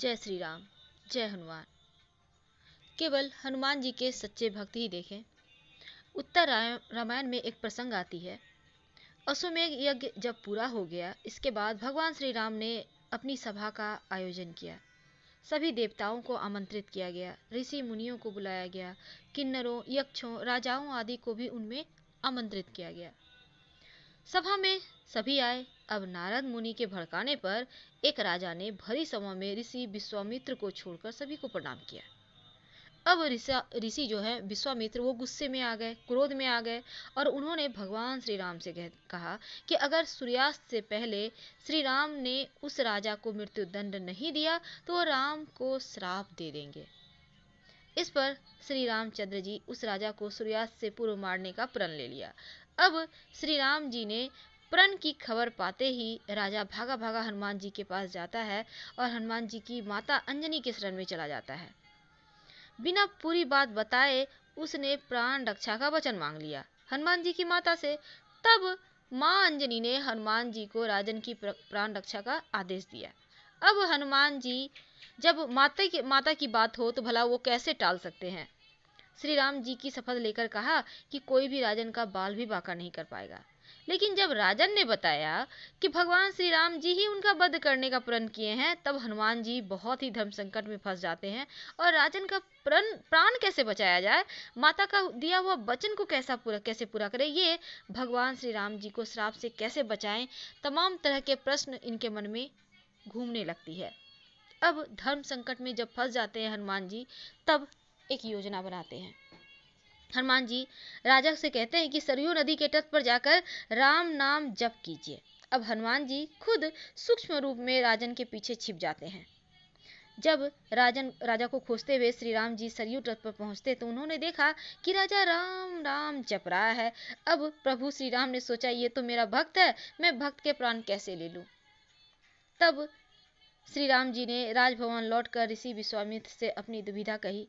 जय श्री राम जय हनुमान केवल हनुमान जी के सच्चे भक्त ही देखें उत्तर रामायण में एक प्रसंग आती है अश्वमेघ यज्ञ जब पूरा हो गया इसके बाद भगवान श्री राम ने अपनी सभा का आयोजन किया सभी देवताओं को आमंत्रित किया गया ऋषि मुनियों को बुलाया गया किन्नरों यक्षों राजाओं आदि को भी उनमें आमंत्रित किया गया सभा में सभी आए अब नारद मुनि के भड़काने पर एक राजा ने भरी समय में ऋषि विश्वामित्र को छोड़कर सभी को प्रणाम किया अब ऋषि जो है विश्वामित्र वो गुस्से में आ गए क्रोध में आ गए और उन्होंने भगवान श्री राम से कहा कि अगर सूर्यास्त से पहले श्री राम ने उस राजा को मृत्यु दंड नहीं दिया तो वो राम को श्राप दे देंगे इस पर श्री रामचंद्र जी उस राजा को सूर्यास्त से पूर्व मारने का प्रण ले लिया अब श्री राम जी ने प्रण की खबर पाते ही राजा भागा भागा हनुमान जी के पास जाता है और हनुमान जी की माता अंजनी के शरण में चला जाता है बिना पूरी बात बताए उसने प्राण रक्षा का वचन मांग लिया हनुमान जी की माता से तब माँ अंजनी ने हनुमान जी को राजन की प्राण रक्षा का आदेश दिया अब हनुमान जी जब माता की माता की बात हो तो भला वो कैसे टाल सकते हैं श्री राम जी की शपथ लेकर कहा कि कोई भी राजन का बाल भी बाका नहीं कर पाएगा लेकिन जब राजन ने बताया कि भगवान श्री राम जी ही उनका वध करने का प्रण किए हैं तब हनुमान जी बहुत ही धर्म संकट में फंस जाते हैं और राजन का प्रण प्राण कैसे बचाया जाए माता का दिया हुआ वचन को कैसा पूरा कैसे पूरा करें ये भगवान श्री राम जी को श्राप से कैसे बचाएं तमाम तरह के प्रश्न इनके मन में घूमने लगती है अब धर्म संकट में जब फंस जाते हैं हनुमान जी तब एक योजना बनाते हैं हनुमान जी राजा से कहते हैं कि सरयू नदी के तट पर जाकर राम नाम जप कीजिए अब हनुमान जी खुद सूक्ष्म रूप में राजन के पीछे छिप जाते हैं जब राजन राजा को खोजते हुए श्री राम जी सरयू तट पर पहुंचते तो उन्होंने देखा कि राजा राम राम जप रहा है अब प्रभु श्री राम ने सोचा ये तो मेरा भक्त है मैं भक्त के प्राण कैसे ले लूं तब श्री राम जी ने राजभवन लौटकर ऋषि विश्वामित्र से अपनी दुविधा कही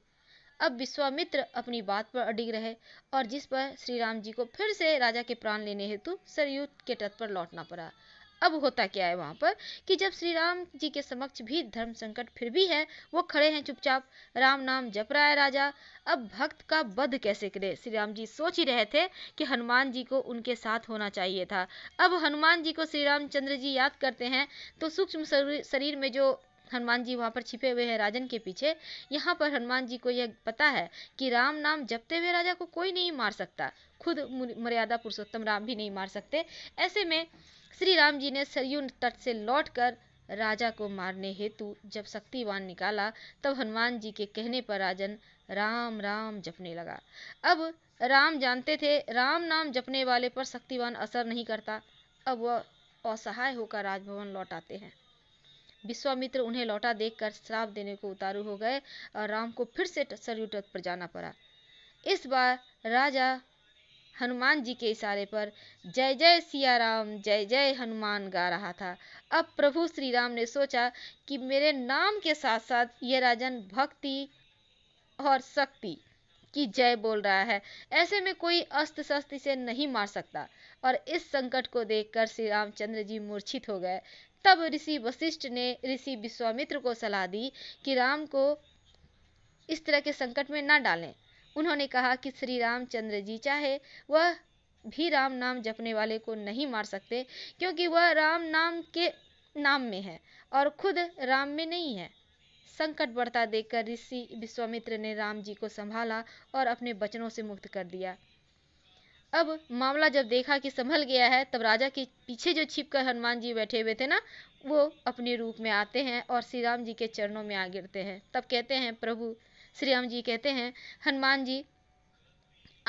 अब विश्वामित्र अपनी बात पर अडिग रहे और जिस पर श्री राम जी को फिर से राजा के प्राण लेने हेतु सरयू के तट पर लौटना पड़ा अब होता क्या है वहां पर कि जब श्री राम जी के समक्ष भी धर्म संकट फिर भी है वो खड़े हैं चुपचाप राम नाम जप रहा है राजा अब भक्त का वध कैसे करे श्री राम जी सोच ही रहे थे कि हनुमान जी को उनके साथ होना चाहिए था अब हनुमान जी को श्री रामचंद्र जी याद करते हैं तो सूक्ष्म शरीर में जो हनुमान जी वहाँ पर छिपे हुए हैं राजन के पीछे यहाँ पर हनुमान जी को यह पता है कि राम नाम जपते हुए राजा को कोई नहीं मार सकता खुद मर्यादा पुरुषोत्तम राम भी नहीं मार सकते ऐसे में श्री राम जी ने सरयू तट से लौट कर राजा को मारने हेतु जब शक्तिवान निकाला तब हनुमान जी के कहने पर राजन राम राम जपने लगा अब राम जानते थे राम नाम जपने वाले पर शक्तिवान असर नहीं करता अब वह असहाय होकर राजभवन लौट आते हैं विश्वामित्र उन्हें लौटा देखकर श्राप देने को उतारू हो गए और राम को फिर से सरयू तट पर जाना पड़ा इस बार राजा हनुमान जी के इशारे पर जय जय सिया राम जय जय हनुमान गा रहा था अब प्रभु श्री राम ने सोचा कि मेरे नाम के साथ साथ ये राजन भक्ति और शक्ति की जय बोल रहा है ऐसे में कोई अस्त्र शस्त्र से नहीं मार सकता और इस संकट को देखकर श्री रामचंद्र जी मूर्छित हो गए तब ऋषि वशिष्ठ ने ऋषि विश्वामित्र को सलाह दी कि राम को इस तरह के संकट में ना डालें उन्होंने कहा कि श्री रामचंद्र जी चाहे वह भी राम नाम जपने वाले को नहीं मार सकते क्योंकि वह राम नाम के नाम में है और खुद राम में नहीं है संकट बढ़ता देखकर ऋषि विश्वामित्र ने राम जी को संभाला और अपने वचनों से मुक्त कर दिया अब मामला जब देखा कि संभल गया है तब राजा के पीछे जो छिप कर हनुमान जी बैठे हुए थे ना वो अपने रूप में आते हैं और श्री राम जी के चरणों में आ गिरते हैं तब कहते हैं प्रभु श्री राम जी कहते हैं हनुमान जी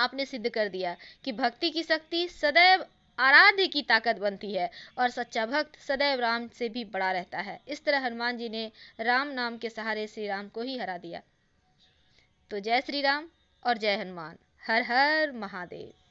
आपने सिद्ध कर दिया कि भक्ति की शक्ति सदैव आराध्य की ताकत बनती है और सच्चा भक्त सदैव राम से भी बड़ा रहता है इस तरह हनुमान जी ने राम नाम के सहारे श्री राम को ही हरा दिया तो जय श्री राम और जय हनुमान हर हर महादेव